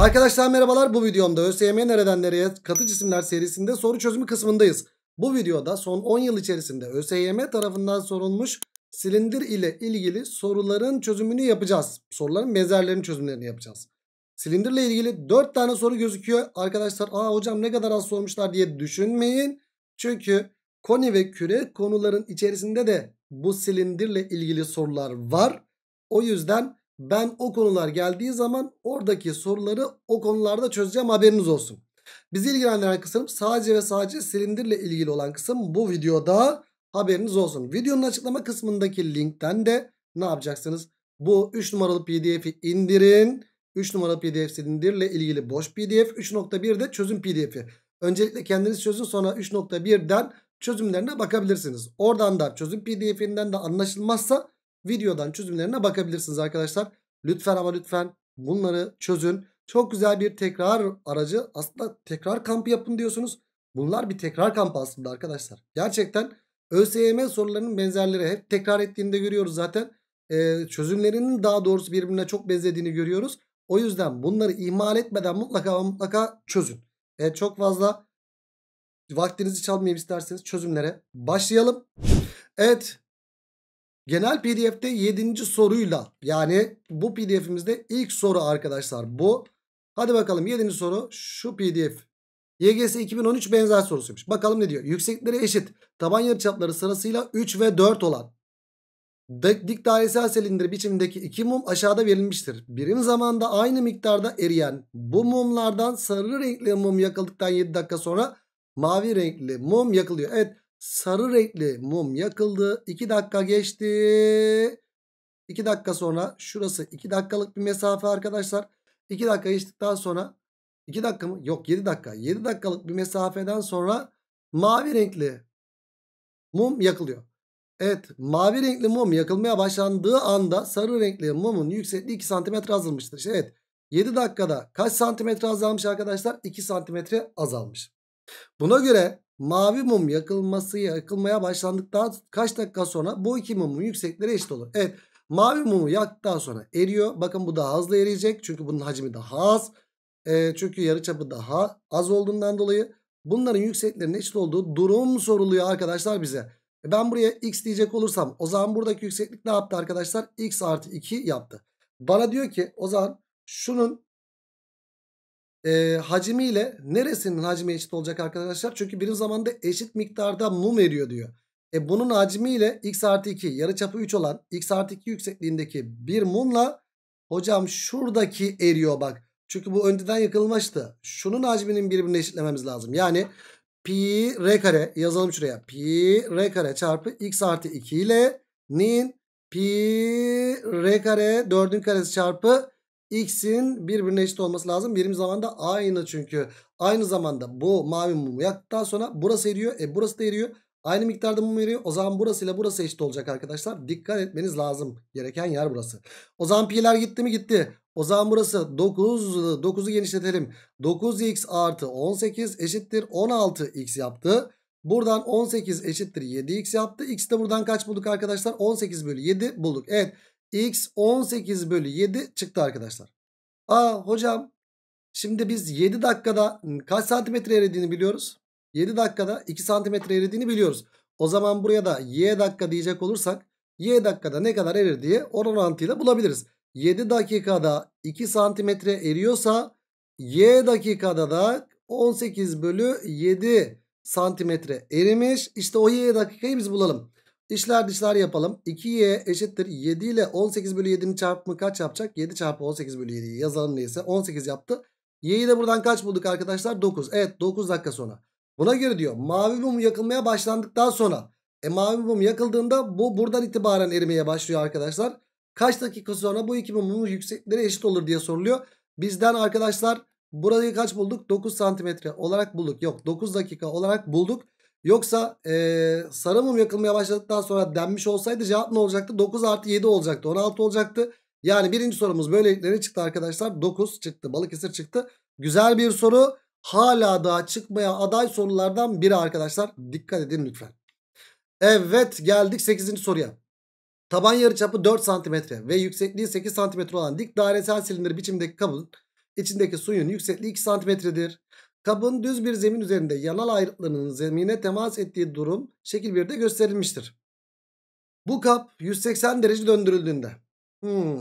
Arkadaşlar merhabalar bu videomda ÖSYM nereden nereye katı cisimler serisinde soru çözümü kısmındayız. Bu videoda son 10 yıl içerisinde ÖSYM tarafından sorulmuş silindir ile ilgili soruların çözümünü yapacağız. Soruların benzerlerinin çözümlerini yapacağız. Silindirle ilgili 4 tane soru gözüküyor. Arkadaşlar aa hocam ne kadar az sormuşlar diye düşünmeyin. Çünkü koni ve küre konuların içerisinde de bu silindirle ilgili sorular var. O yüzden ben o konular geldiği zaman oradaki soruları o konularda çözeceğim haberiniz olsun. Bizi ilgilendiren kısım sadece ve sadece silindirle ilgili olan kısım bu videoda haberiniz olsun. Videonun açıklama kısmındaki linkten de ne yapacaksınız? Bu 3 numaralı pdf'i indirin. 3 numaralı pdf silindirle ilgili boş pdf. 3.1 de çözüm pdf'i. Öncelikle kendiniz çözün sonra 3.1'den çözümlerine bakabilirsiniz. Oradan da çözüm pdf'inden de anlaşılmazsa videodan çözümlerine bakabilirsiniz arkadaşlar. Lütfen ama lütfen bunları çözün. Çok güzel bir tekrar aracı aslında tekrar kampı yapın diyorsunuz. Bunlar bir tekrar kampı aslında arkadaşlar. Gerçekten ÖSYM sorularının benzerleri hep tekrar ettiğinde görüyoruz zaten. Ee, çözümlerinin daha doğrusu birbirine çok benzediğini görüyoruz. O yüzden bunları ihmal etmeden mutlaka mutlaka çözün. Evet çok fazla vaktinizi çalmayayım isterseniz çözümlere başlayalım. Evet Genel pdf'de 7. soruyla yani bu pdf'imizde ilk soru arkadaşlar bu. Hadi bakalım 7. soru şu pdf. YGS 2013 benzer sorusuymuş. Bakalım ne diyor? Yükseklikleri eşit taban yarıçapları sırasıyla 3 ve 4 olan dik dairesel silindir biçimindeki iki mum aşağıda verilmiştir. Birim zamanda aynı miktarda eriyen bu mumlardan sarı renkli mum yakıldıktan 7 dakika sonra mavi renkli mum yakılıyor. Evet sarı renkli mum yakıldı. 2 dakika geçti. 2 dakika sonra şurası 2 dakikalık bir mesafe arkadaşlar. 2 dakika geçtikten sonra 2 dakika mı? Yok 7 dakika. 7 dakikalık bir mesafeden sonra mavi renkli mum yakılıyor. Evet mavi renkli mum yakılmaya başlandığı anda sarı renkli mumun yüksekliği 2 cm azalmıştır. Evet 7 dakikada kaç santimetre azalmış arkadaşlar? 2 santimetre azalmış. Buna göre Mavi mum yakılması yakılmaya başlandıktan kaç dakika sonra bu iki mumun yüksekleri eşit olur. Evet mavi mumu yaktıktan sonra eriyor. Bakın bu daha hızlı eriyecek çünkü bunun hacmi daha az. E, çünkü yarıçapı daha az olduğundan dolayı bunların yükseklerinin eşit olduğu durum soruluyor arkadaşlar bize. E ben buraya x diyecek olursam o zaman buradaki yükseklik ne yaptı arkadaşlar? x artı 2 yaptı. Bana diyor ki o zaman şunun e, ee, hacmiyle neresinin hacmi eşit olacak arkadaşlar? Çünkü birim zamanda eşit miktarda mum eriyor diyor. E bunun hacmiyle x artı 2 yarıçapı 3 olan x artı 2 yüksekliğindeki bir mumla hocam şuradaki eriyor bak. Çünkü bu önceden yakılmıştı. Şunun hacminin birbirine eşitlememiz lazım. Yani pi r kare yazalım şuraya. Pi r kare çarpı x artı 2 ile nin pi r kare 4'ün karesi çarpı x'in birbirine eşit olması lazım. Birim zamanda aynı çünkü. Aynı zamanda bu mavi mumu yaktıktan sonra burası eriyor. E burası da eriyor. Aynı miktarda mum veriyor. O zaman burası ile burası eşit olacak arkadaşlar. Dikkat etmeniz lazım. Gereken yer burası. O zaman pi'ler gitti mi gitti. O zaman burası 9. 9'u genişletelim. 9x artı 18 eşittir 16x yaptı. Buradan 18 eşittir 7x yaptı. X de buradan kaç bulduk arkadaşlar? 18 bölü 7 bulduk. Evet x 18 bölü 7 çıktı arkadaşlar. Aa hocam şimdi biz 7 dakikada kaç santimetre eridiğini biliyoruz. 7 dakikada 2 santimetre eridiğini biliyoruz. O zaman buraya da y dakika diyecek olursak y dakikada ne kadar erir diye oran orantıyla bulabiliriz. 7 dakikada 2 santimetre eriyorsa y dakikada da 18 bölü 7 santimetre erimiş. İşte o y dakikayı biz bulalım. İşler dışlar yapalım. 2y eşittir 7 ile 18 bölü 7'nin çarpımı kaç yapacak? 7 çarpı 18 bölü 7'yi yazalım neyse. 18 yaptı. Y'yi de buradan kaç bulduk arkadaşlar? 9. Evet 9 dakika sonra. Buna göre diyor mavi mum yakılmaya başlandıktan sonra. E mavi mum yakıldığında bu buradan itibaren erimeye başlıyor arkadaşlar. Kaç dakika sonra bu iki mumun yüksekleri eşit olur diye soruluyor. Bizden arkadaşlar burayı kaç bulduk? 9 santimetre olarak bulduk. Yok 9 dakika olarak bulduk. Yoksa e, sarı mum yakılmaya başladıktan sonra denmiş olsaydı cevap ne olacaktı? 9 artı 7 olacaktı 16 olacaktı. Yani birinci sorumuz böylelikle ne çıktı arkadaşlar? 9 çıktı Balıkesir çıktı. Güzel bir soru hala daha çıkmaya aday sorulardan biri arkadaşlar. Dikkat edin lütfen. Evet geldik 8. soruya. Taban yarıçapı 4 cm ve yüksekliği 8 cm olan dik dairesel silindir biçimdeki kabın içindeki suyun yüksekliği 2 cm'dir. Kabın düz bir zemin üzerinde yanal ayrıtlarının zemine temas ettiği durum şekil 1'de gösterilmiştir. Bu kap 180 derece döndürüldüğünde hmm,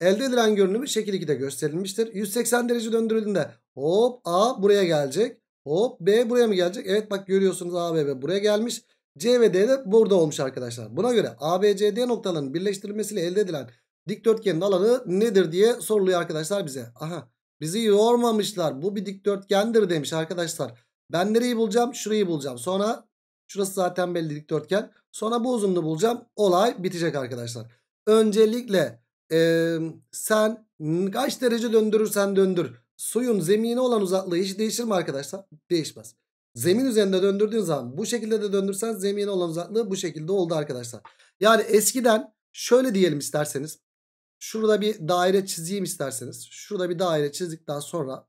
elde edilen görünümü şekil 2'de gösterilmiştir. 180 derece döndürüldüğünde hop A buraya gelecek. Hop B buraya mı gelecek? Evet bak görüyorsunuz A, ve B buraya gelmiş. C ve D de burada olmuş arkadaşlar. Buna göre A, B, C, D noktalarının birleştirilmesiyle elde edilen dikdörtgenin alanı nedir diye soruluyor arkadaşlar bize. Aha Bizi yormamışlar. Bu bir dikdörtgendir demiş arkadaşlar. Ben nereyi bulacağım? Şurayı bulacağım. Sonra şurası zaten belli dikdörtgen. Sonra bu uzunluğu bulacağım. Olay bitecek arkadaşlar. Öncelikle e, sen kaç derece döndürürsen döndür. Suyun zemine olan uzaklığı hiç değişir mi arkadaşlar? Değişmez. Zemin üzerinde döndürdüğün zaman bu şekilde de döndürsen zemine olan uzaklığı bu şekilde oldu arkadaşlar. Yani eskiden şöyle diyelim isterseniz. Şurada bir daire çizeyim isterseniz. Şurada bir daire çizdikten sonra.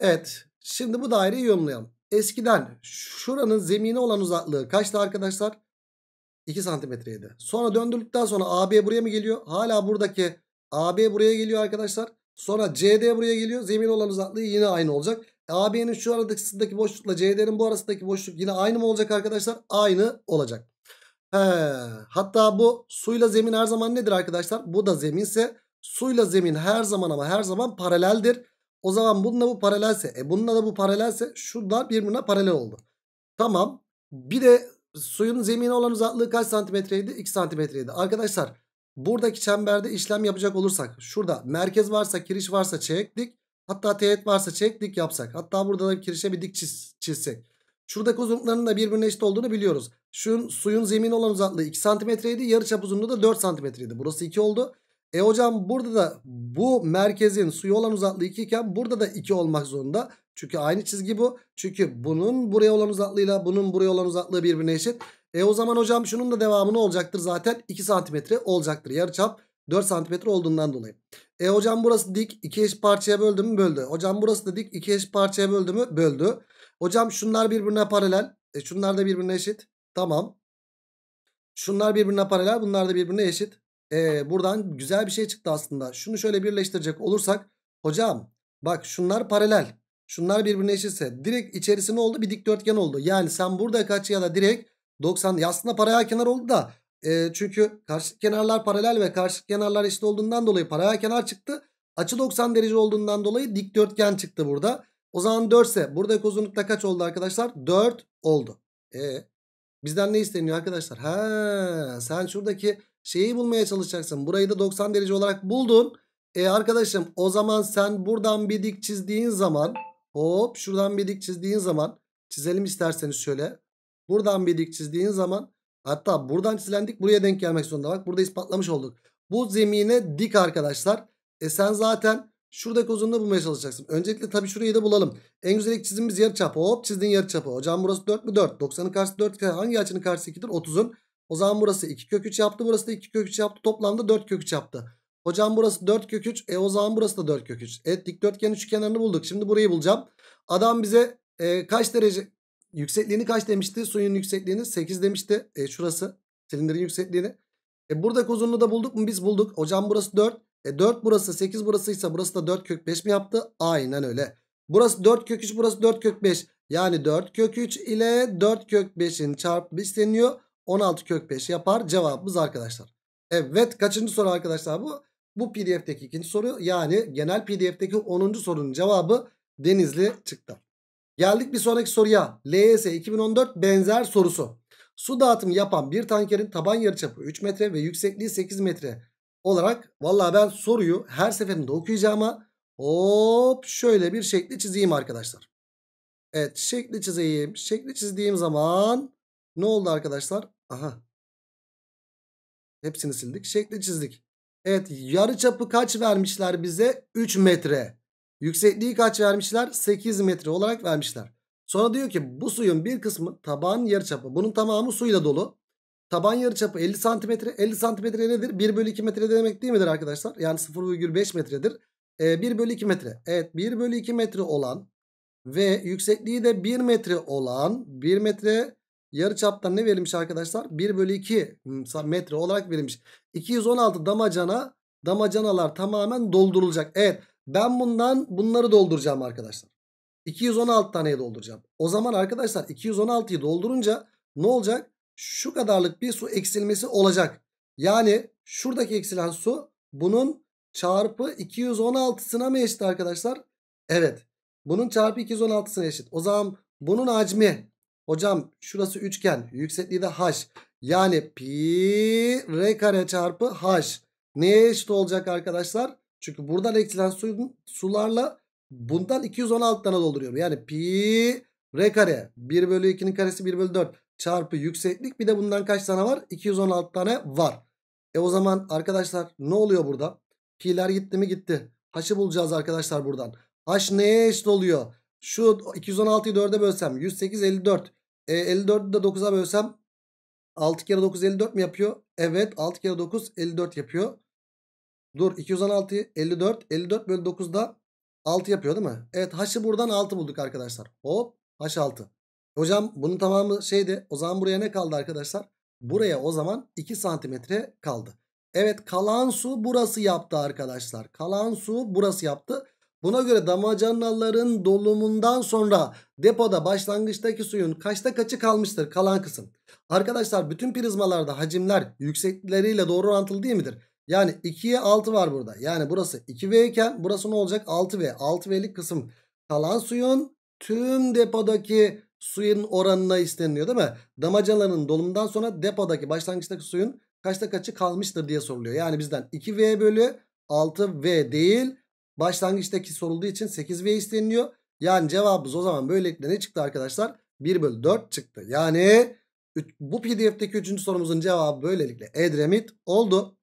Evet. Şimdi bu daireyi yorumlayalım. Eskiden şuranın zemine olan uzaklığı kaçtı arkadaşlar? 2 santimetreydi. Sonra döndürdükten sonra AB buraya mı geliyor? Hala buradaki AB buraya geliyor arkadaşlar. Sonra CD buraya geliyor. Zemin olan uzaklığı yine aynı olacak. AB'nin şu aradaki boşlukla CD'nin bu arasındaki boşluk yine aynı mı olacak arkadaşlar? Aynı olacak. He, hatta bu suyla zemin her zaman nedir arkadaşlar? Bu da zeminse suyla zemin her zaman ama her zaman paraleldir. O zaman bununla bu paralelse e bununla da bu paralelse şunlar birbirine paralel oldu. Tamam. Bir de suyun zemine olan uzaklığı kaç santimetreydi? 2 santimetreydi. Arkadaşlar buradaki çemberde işlem yapacak olursak şurada merkez varsa kiriş varsa çektik. Hatta teğet varsa çektik yapsak. Hatta burada da kirişe bir dik çiz, çizsek. Şuradaki uzunlukların da birbirine eşit olduğunu biliyoruz. Şun, suyun zemin olan uzaklığı 2 santimetreydi. Yarıçap uzunluğu da 4 santimetreydi. Burası 2 oldu. E hocam burada da bu merkezin suya olan uzaklığı 2 iken burada da 2 olmak zorunda. Çünkü aynı çizgi bu. Çünkü bunun buraya olan uzaklığıyla bunun buraya olan uzaklığı birbirine eşit. E o zaman hocam şunun da devamı ne olacaktır? Zaten 2 santimetre olacaktır. Yarıçap 4 santimetre olduğundan dolayı. E hocam burası dik 2 eş parçaya böldü mü? Böldü. Hocam burası da dik 2 eş parçaya böldü mü? Böldü. Hocam şunlar birbirine paralel. E şunlar da birbirine eşit. Tamam. Şunlar birbirine paralel. Bunlar da birbirine eşit. E, buradan güzel bir şey çıktı aslında. Şunu şöyle birleştirecek olursak. Hocam bak şunlar paralel. Şunlar birbirine eşitse. Direkt içerisi ne oldu? Bir dikdörtgen oldu. Yani sen burada kaç ya da direkt 90. Aslında paralel kenar oldu da. E, çünkü karşı kenarlar paralel ve karşı kenarlar eşit olduğundan dolayı paralel kenar çıktı. Açı 90 derece olduğundan dolayı dikdörtgen çıktı burada. O zaman 4 ise buradaki uzunlukta kaç oldu arkadaşlar? 4 oldu. E bizden ne isteniyor arkadaşlar? He sen şuradaki şeyi bulmaya çalışacaksın. Burayı da 90 derece olarak buldun. E arkadaşım o zaman sen buradan bir dik çizdiğin zaman hop şuradan bir dik çizdiğin zaman çizelim isterseniz şöyle. Buradan bir dik çizdiğin zaman hatta buradan çizilendik buraya denk gelmek zorunda. Bak burada ispatlamış olduk. Bu zemine dik arkadaşlar. E sen zaten Şuradaki uzunluğu bulmaya çalışacaksın. Öncelikle tabii şurayı da bulalım. En güzel ilk çizimimiz yarıçapı. Hop yarı yarıçapı. Hocam burası 4 mü? 4. 90'ın karşısı 4. Hangi açının karşısı 2'dir? 30'un. O zaman burası 2 kök 3 yaptı. Burası da 2 kök 3 yaptı. Toplamda 4 kök 3 yaptı. Hocam burası 4 kök 3. E o zaman burası da 4 kök 3. Evet dikdörtgenin üç kenarını bulduk. Şimdi burayı bulacağım. Adam bize e, kaç derece yüksekliğini kaç demişti? Suyun yüksekliğini 8 demişti. E, şurası silindirin yüksekliğini. E, buradaki uzunluğu da bulduk mu? Biz bulduk. Hocam burası 4. E 4 burası 8 burasıysa burası da 4 kök 5 mi yaptı? Aynen öyle. Burası 4 kök 3 burası 4 kök 5. Yani 4 kök 3 ile 4 kök 5'in çarpımı isteniyor. 16 kök 5 yapar cevabımız arkadaşlar. Evet kaçıncı soru arkadaşlar bu? Bu pdf'deki ikinci soru yani genel pdf'deki 10. sorunun cevabı Denizli çıktı. Geldik bir sonraki soruya. LYS 2014 benzer sorusu. Su dağıtımı yapan bir tankerin taban yarıçapı 3 metre ve yüksekliği 8 metre olarak valla ben soruyu her seferinde okuyacağıma hop şöyle bir şekli çizeyim arkadaşlar. Evet şekli çizeyim. Şekli çizdiğim zaman ne oldu arkadaşlar? Aha. Hepsini sildik. Şekli çizdik. Evet yarı çapı kaç vermişler bize? 3 metre. Yüksekliği kaç vermişler? 8 metre olarak vermişler. Sonra diyor ki bu suyun bir kısmı taban yarıçapı. Bunun tamamı suyla dolu. Taban yarıçapı 50 santimetre. 50 santimetre nedir? 1 bölü 2 metre demek değil midir arkadaşlar? Yani 0,5 metredir. E, ee, 1 bölü 2 metre. Evet 1 bölü 2 metre olan ve yüksekliği de 1 metre olan 1 metre yarıçaptan ne verilmiş arkadaşlar? 1 bölü 2 hmm, metre olarak verilmiş. 216 damacana damacanalar tamamen doldurulacak. Evet ben bundan bunları dolduracağım arkadaşlar. 216 taneye dolduracağım. O zaman arkadaşlar 216'yı doldurunca ne olacak? şu kadarlık bir su eksilmesi olacak. Yani şuradaki eksilen su bunun çarpı 216'sına mı eşit arkadaşlar? Evet. Bunun çarpı 216'sına eşit. O zaman bunun hacmi hocam şurası üçgen yüksekliği de h. Yani pi r kare çarpı h. Neye eşit olacak arkadaşlar? Çünkü buradan eksilen suyun, sularla bundan 216 tane dolduruyorum. Yani pi r kare 1 bölü 2'nin karesi 1 bölü 4 çarpı yükseklik bir de bundan kaç tane var? 216 tane var. E o zaman arkadaşlar ne oluyor burada? Pi'ler gitti mi gitti. H'ı bulacağız arkadaşlar buradan. H neye eşit oluyor? Şu 216'yı 4'e bölsem 108 54. E, 54'ü de 9'a bölsem 6 kere 9 54 mi yapıyor? Evet 6 kere 9 54 yapıyor. Dur 216 54 54 bölü 9 da 6 yapıyor değil mi? Evet h'ı buradan 6 bulduk arkadaşlar. Hop h6. Hocam bunun tamamı şeyde o zaman buraya ne kaldı arkadaşlar? Buraya o zaman 2 santimetre kaldı. Evet kalan su burası yaptı arkadaşlar. Kalan su burası yaptı. Buna göre damacanaların dolumundan sonra depoda başlangıçtaki suyun kaçta kaçı kalmıştır kalan kısım. Arkadaşlar bütün prizmalarda hacimler yüksekleriyle doğru orantılı değil midir? Yani 2'ye 6 var burada. Yani burası 2V iken burası ne olacak? 6V. 6V'lik kısım kalan suyun tüm depodaki suyun oranına isteniliyor değil mi? Damacanların dolumundan sonra depodaki başlangıçtaki suyun kaçta kaçı kalmıştır diye soruluyor. Yani bizden 2V bölü 6V değil başlangıçtaki sorulduğu için 8V isteniliyor. Yani cevabımız o zaman böylelikle ne çıktı arkadaşlar? 1 bölü 4 çıktı. Yani bu pdf'deki 3. sorumuzun cevabı böylelikle Edremit oldu.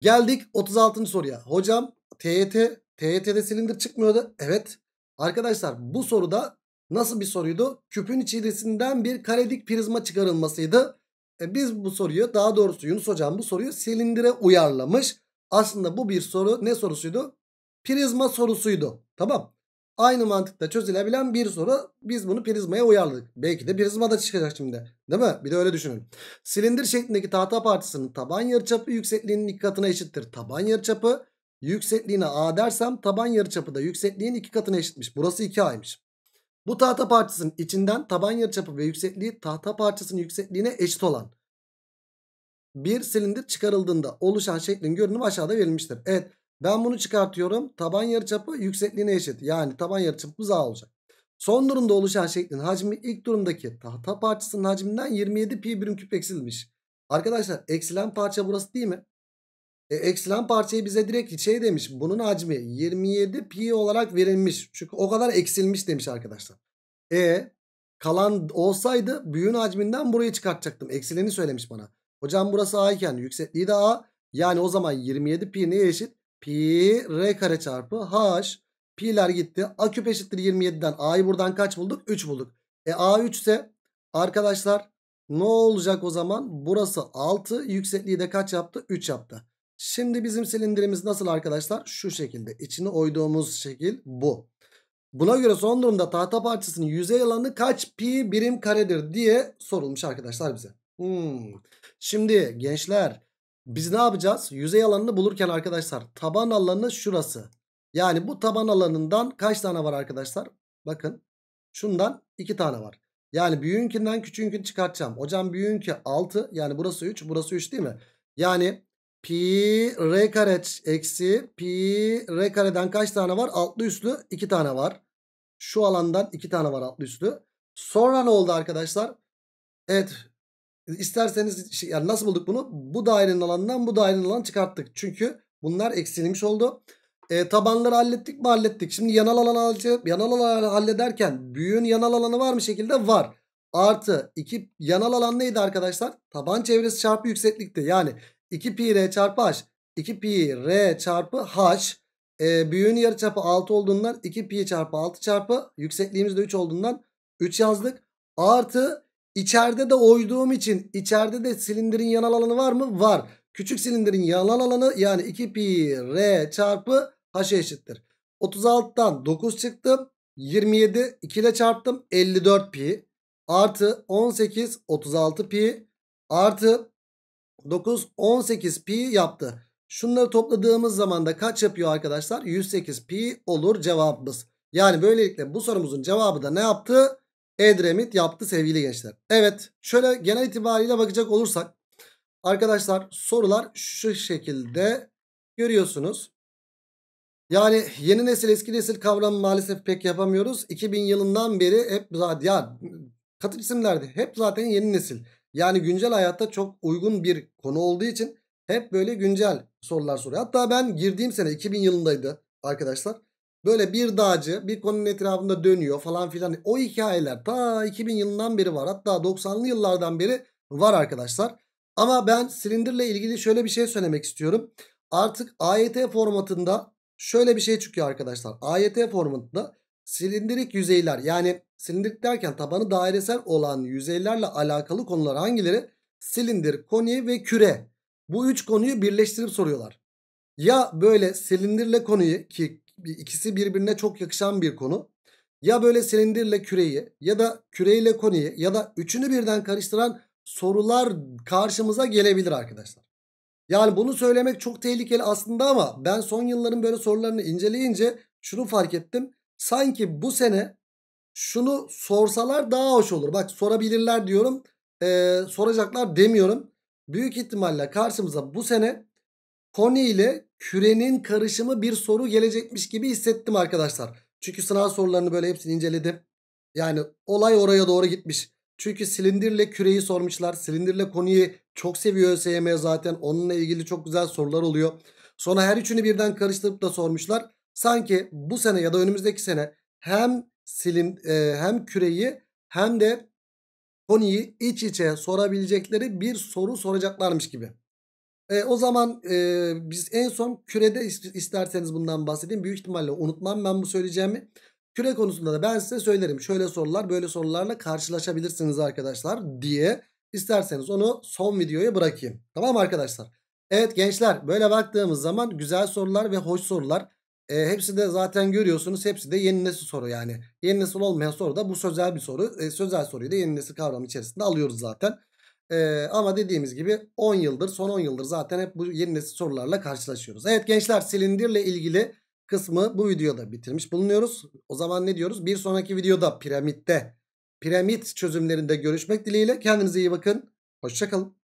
Geldik 36. soruya. Hocam TET TYT'de silindir çıkmıyordu. Evet. Arkadaşlar bu soruda Nasıl bir soruydu? Küpün içerisinden bir karedik prizma çıkarılmasıydı. E biz bu soruyu daha doğrusu Yunus hocam bu soruyu silindire uyarlamış. Aslında bu bir soru ne sorusuydu? Prizma sorusuydu. Tamam. Aynı mantıkta çözülebilen bir soru. Biz bunu prizmaya uyarladık. Belki de prizma da çıkacak şimdi. Değil mi? Bir de öyle düşünün. Silindir şeklindeki tahta parçasının taban yarıçapı yüksekliğinin iki katına eşittir. Taban yarıçapı yüksekliğine a dersem taban yarıçapı da yüksekliğin iki katına eşitmiş. Burası 2a'ymış. Bu tahta parçasının içinden taban yarıçapı ve yüksekliği tahta parçasının yüksekliğine eşit olan bir silindir çıkarıldığında oluşan şeklin görünümü aşağıda verilmiştir. Evet ben bunu çıkartıyorum. Taban yarıçapı yüksekliğine eşit. Yani taban yarıçapımız A olacak. Son durumda oluşan şeklin hacmi ilk durumdaki tahta parçasının hacminden 27 pi birim küp eksilmiş. Arkadaşlar eksilen parça burası değil mi? E, eksilen parçayı bize direkt şey demiş. Bunun hacmi 27 pi olarak verilmiş. Çünkü o kadar eksilmiş demiş arkadaşlar. E kalan olsaydı büyüğün hacminden burayı çıkartacaktım. Eksileni söylemiş bana. Hocam burası A iken yüksekliği de A. Yani o zaman 27 pi neye eşit? Pi r kare çarpı h. Pi'ler gitti. A küp eşittir 27'den. A'yı buradan kaç bulduk? 3 bulduk. E A 3 ise arkadaşlar ne olacak o zaman? Burası 6. Yüksekliği de kaç yaptı? 3 yaptı. Şimdi bizim silindirimiz nasıl arkadaşlar? Şu şekilde. İçini oyduğumuz şekil bu. Buna göre son durumda tahta parçasının yüzey alanı kaç pi birim karedir diye sorulmuş arkadaşlar bize. Hmm. Şimdi gençler biz ne yapacağız? Yüzey alanını bulurken arkadaşlar taban alanı şurası. Yani bu taban alanından kaç tane var arkadaşlar? Bakın şundan 2 tane var. Yani büyüğünkinden küçüğünkini çıkartacağım. Hocam büyüğünki 6 yani burası 3 burası 3 değil mi? Yani Pi r kare eksi pi r kareden kaç tane var? Altlı üstlü 2 tane var. Şu alandan 2 tane var altlı üstlü. Sonra ne oldu arkadaşlar? Evet. İsterseniz şey, yani nasıl bulduk bunu? Bu dairenin alanından bu dairenin alanı çıkarttık. Çünkü bunlar eksilmiş oldu. E, tabanları hallettik mi hallettik. Şimdi yanal alanı, yanal alanı hallederken büyüğün yanal alanı var mı şekilde? Var artı 2 yanal alan neydi arkadaşlar? Taban çevresi çarpı yükseklikti. Yani 2 pi r çarpı h. 2 pi r çarpı h. E, büyüğün yarıçapı 6 olduğundan 2 pi çarpı 6 çarpı yüksekliğimiz de 3 olduğundan 3 yazdık. Artı içeride de oyduğum için içeride de silindirin yanal alanı var mı? Var. Küçük silindirin yanal alanı yani 2 pi r çarpı h'e eşittir. 36'dan 9 çıktım. 27 2 ile çarptım 54 pi artı 18 36 pi artı 9, 18 pi yaptı. Şunları topladığımız zaman da kaç yapıyor arkadaşlar? 108 pi olur cevabımız. Yani böylelikle bu sorumuzun cevabı da ne yaptı? Edremit yaptı sevgili gençler. Evet şöyle genel itibariyle bakacak olursak. Arkadaşlar sorular şu şekilde görüyorsunuz. Yani yeni nesil eski nesil kavramı maalesef pek yapamıyoruz. 2000 yılından beri hep zaten ya katı cisimlerdi. Hep zaten yeni nesil. Yani güncel hayatta çok uygun bir konu olduğu için hep böyle güncel sorular soruyor. Hatta ben girdiğim sene 2000 yılındaydı arkadaşlar. Böyle bir dağcı bir konunun etrafında dönüyor falan filan. O hikayeler ta 2000 yılından beri var. Hatta 90'lı yıllardan beri var arkadaşlar. Ama ben silindirle ilgili şöyle bir şey söylemek istiyorum. Artık AYT formatında şöyle bir şey çıkıyor arkadaşlar. AYT formatında Silindirik yüzeyler yani silindirik derken tabanı dairesel olan yüzeylerle alakalı konular hangileri? Silindir, koni ve küre. Bu üç konuyu birleştirip soruyorlar. Ya böyle silindirle konuyu ki ikisi birbirine çok yakışan bir konu. Ya böyle silindirle küreyi ya da küreyle konuyu ya da üçünü birden karıştıran sorular karşımıza gelebilir arkadaşlar. Yani bunu söylemek çok tehlikeli aslında ama ben son yılların böyle sorularını inceleyince şunu fark ettim sanki bu sene şunu sorsalar daha hoş olur. Bak sorabilirler diyorum. Ee, soracaklar demiyorum. Büyük ihtimalle karşımıza bu sene koni ile kürenin karışımı bir soru gelecekmiş gibi hissettim arkadaşlar. Çünkü sınav sorularını böyle hepsini inceledim. Yani olay oraya doğru gitmiş. Çünkü silindirle küreyi sormuşlar. Silindirle koniyi çok seviyor ÖSYM zaten. Onunla ilgili çok güzel sorular oluyor. Sonra her üçünü birden karıştırıp da sormuşlar. Sanki bu sene ya da önümüzdeki sene hem silim e, hem küreyi hem de Tony'yi iç içe sorabilecekleri bir soru soracaklarmış gibi. E, o zaman e, biz en son kürede isterseniz bundan bahsedeyim. Büyük ihtimalle unutmam ben bu söyleyeceğimi. Küre konusunda da ben size söylerim. Şöyle sorular böyle sorularla karşılaşabilirsiniz arkadaşlar diye. isterseniz onu son videoya bırakayım. Tamam arkadaşlar? Evet gençler böyle baktığımız zaman güzel sorular ve hoş sorular. E, hepsi de zaten görüyorsunuz hepsi de yeni nesil soru yani. Yeni nesil olmayan soru da bu sözel bir soru. E, sözel soruyu da yeni nesil kavramı içerisinde alıyoruz zaten. E, ama dediğimiz gibi 10 yıldır son 10 yıldır zaten hep bu yeni nesil sorularla karşılaşıyoruz. Evet gençler silindirle ilgili kısmı bu videoda bitirmiş bulunuyoruz. O zaman ne diyoruz? Bir sonraki videoda piramitte piramit çözümlerinde görüşmek dileğiyle. Kendinize iyi bakın. Hoşçakalın.